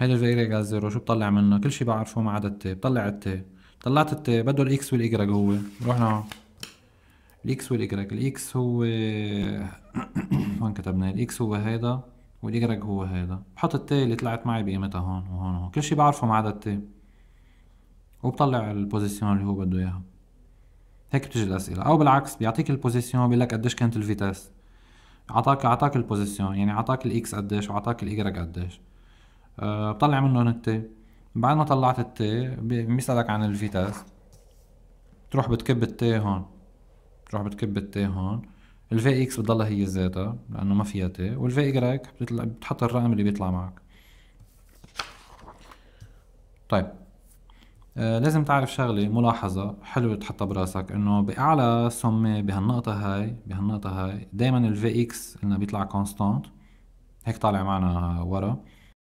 هيدا زي ريجال زيرو شو بطلع منه كل شيء بعرفه ما عدا التي بطلع التي طلعت التي بده الاكس والايجرك هو روحنا نعم. الاكس والايجرك الاكس هو هون كتبنا الاكس هو هيدا والايجرك هو هيدا بحط التي اللي طلعت معي بقيمتها هون وهون وهون كل شيء بعرفه ما عدا التي وبطلع البوزيسيون اللي هو بده اياها هيك بتجي الاسئله او بالعكس بيعطيك البوزيسيون بيقول لك قديش كانت الفيتاس اعطاك اعطاك البوزيسيون يعني اعطاك الاكس قديش واعطاك الايجرك قديش آه، بطلع منهم التي بعد ما طلعت التي بيسألك عن الفيتاس بتروح بتكب التي هون بتروح بتكب التي هون الفي اكس بتضلها هي ذاتها لانه ما فيها تي والفي اجريك بتحط الرقم اللي بيطلع معك طيب آه لازم تعرف شغله ملاحظة حلوة تحطها براسك انه باعلى سمة بهالنقطة هاي بهالنقطة هاي دايما الفي اكس انه بيطلع كونستانت هيك طالع معنا ورا